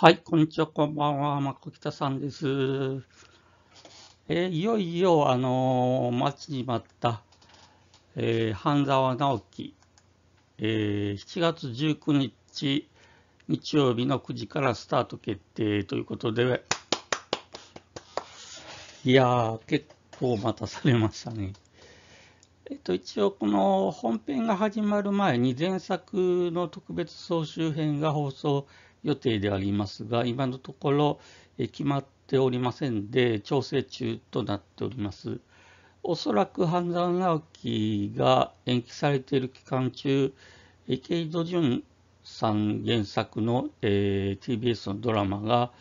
はい、こんにちは、こんばんは、まこきたさんです。えー、いよいよ、あのー、待ちに待った、えー、半沢直樹、えー、7月19日、日曜日の9時からスタート決定ということで、いやー、結構待たされましたね。えっと、一応、この本編が始まる前に、前作の特別総集編が放送予定でありますが、今のところ決まっておりませんで、調整中となっております。おそらく半沢直樹が延期されている期間中、ケイド・ジュンさん原作の、え TBS のドラマが、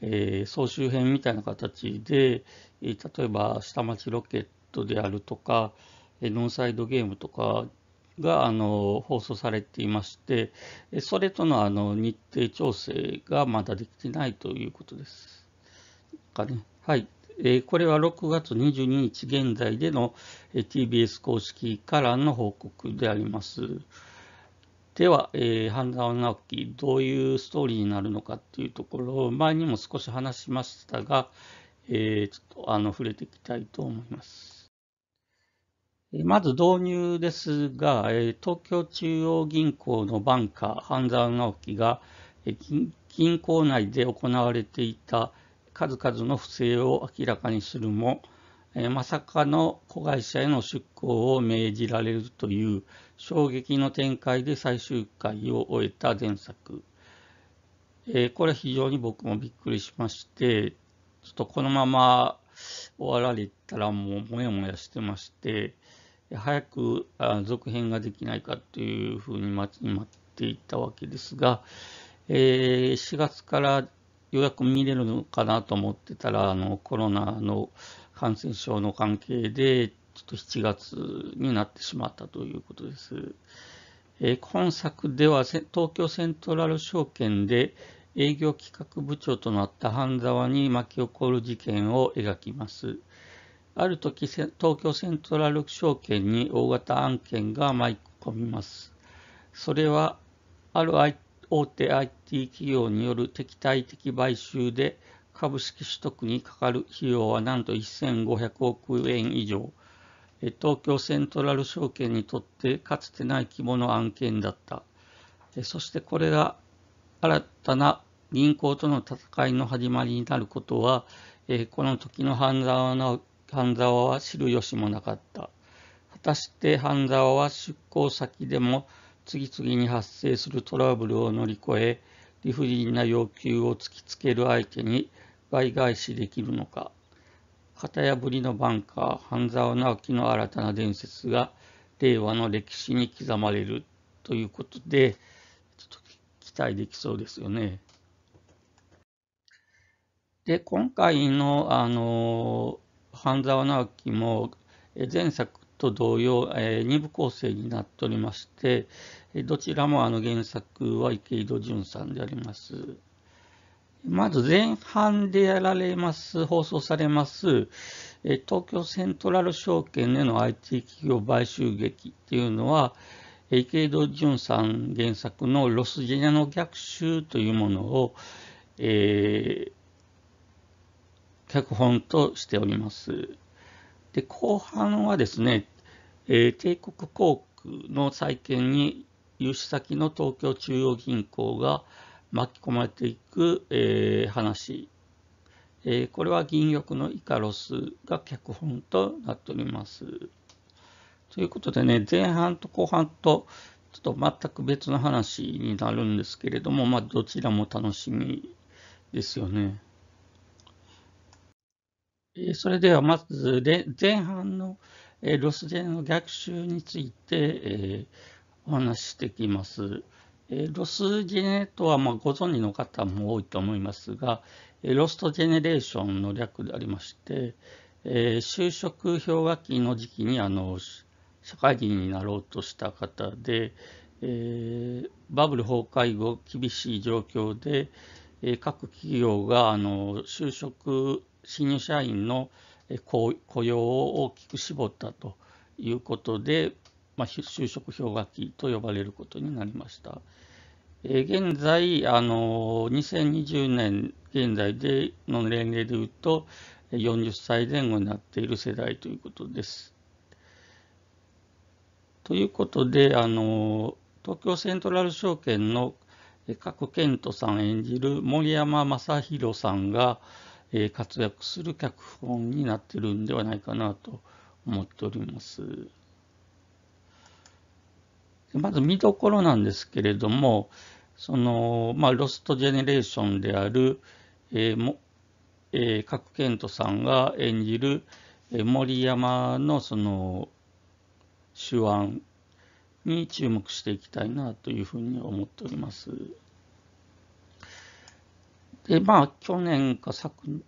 え総集編みたいな形で、例えば下町ロケットであるとか、ノンサイドゲームとかがあの放送されていまして、それとのあの日程調整がまだできてないということです。かね、はい、えー、これは6月22日現在でのえ TBS 公式からの報告であります。では、えー、半沢直樹、どういうストーリーになるのかっていうところを前にも少し話しましたが、えー、ちょっとあの触れていきたいと思います。まず導入ですが、東京中央銀行のバンカー、半沢直樹が銀行内で行われていた数々の不正を明らかにするも、まさかの子会社への出向を命じられるという衝撃の展開で最終回を終えた前作。これ非常に僕もびっくりしまして、ちょっとこのまま終わられたらもうモヤモヤしてまして、早く続編ができないかというふうに待ち待っていたわけですが、えー、4月からようやく見れるのかなと思ってたら、あのコロナの感染症の関係で、ちょっと7月になってしまったということです。えー、今作では東京セントラル証券で営業企画部長となった半沢に巻き起こる事件を描きます。ある時、東京セントラル証券に大型案件が舞い込みます。それは、ある大手 IT 企業による敵対的買収で株式取得にかかる費用はなんと1500億円以上。東京セントラル証券にとってかつてない規模の案件だった。そしてこれが新たな銀行との戦いの始まりになることは、この時の半沢直半沢は知る由もなかった。果たして半沢は出向先でも次々に発生するトラブルを乗り越え、理不尽な要求を突きつける相手に倍返しできるのか。型破りのバンカー、半沢直樹の新たな伝説が令和の歴史に刻まれるということで、ちょっと期待できそうですよね。で、今回の、あのー半沢直樹も前作と同様、2部構成になっておりまして、どちらもあの原作は池井戸潤さんであります。まず前半でやられます、放送されます、東京セントラル証券での IT 企業買収劇っていうのは、池井戸潤さん原作のロスジェネの逆襲というものを、えー、脚本としております。で、後半はですね、えー、帝国航空の再建に融資先の東京中央銀行が巻き込まれていく、えー、話、えー、これは銀翼のイカロスが脚本となっております。ということでね、前半と後半とちょっと全く別の話になるんですけれども、まあ、どちらも楽しみですよね。それではまず前半のロスでの逆襲についてお話ししてきます。ロスジェネとはまご存知の方も多いと思いますが、ロストジェネレーションの略でありまして、就職氷河期の時期にあの社会人になろうとした方で、バブル崩壊後厳しい状況で、え各企業があの就職、新入社員の雇用を大きく絞ったということで、まあ、就職氷河期と呼ばれることになりました。現在、あの2020年現在での年齢でいうと、40歳前後になっている世代ということです。ということで、あの東京セントラル証券の賀健人さん演じる森山正弘さんが活躍する脚本になってるんではないかなと思っております。まず見どころなんですけれども、その、まあ、ロストジェネレーションである、えーもえー、賀来賢人さんが演じる、え森山のその手腕に注目していきたいなというふうに思っております。で、まあ、去年か昨年、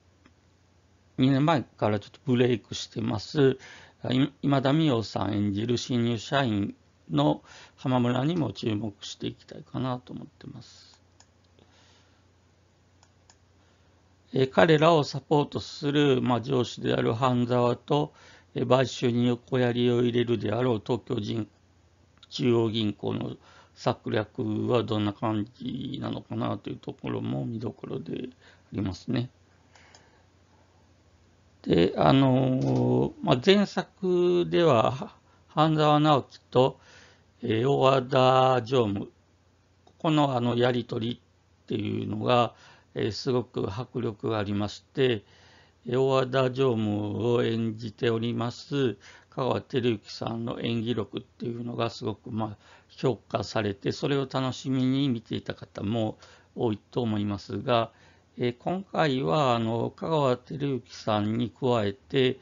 2年前からちょっとブレイクしてます、今田美桜さん演じる新入社員の浜村にも注目していきたいかなと思ってます。え彼らをサポートする、まあ、上司である半沢と、買収に横やりを入れるであろう東京人中央銀行の策略はどんな感じなのかなというところも見どころでありますね。で、あの、まあ、前作では、半沢直樹と、え大和田常務、ここのあのやり取りっていうのが、えすごく迫力がありまして、大和田常務を演じております香川照之さんの演技力っていうのがすごくま評価されてそれを楽しみに見ていた方も多いと思いますが、えー、今回はあの香川照之さんに加えて、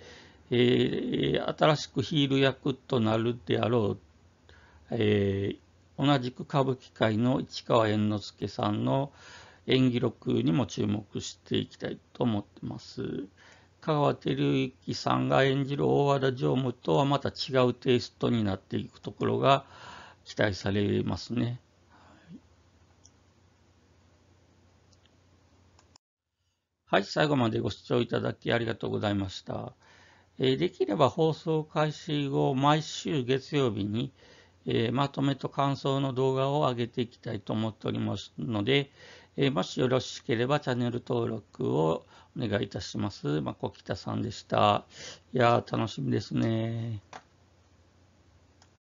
えー、新しくヒール役となるであろう、えー、同じく歌舞伎界の市川猿之助さんの演技力にも注目していきたいと思ってます。香川照之さんが演じる大和田常務とはまた違うテイストになっていくところが期待されますね。はい、最後までご視聴いただきありがとうございました。えできれば放送開始後、毎週月曜日に、えまとめと感想の動画を上げていきたいと思っておりますので、えー、もしよろしければチャンネル登録をお願いいたします。まこきたさんでした。いやー、楽しみですね。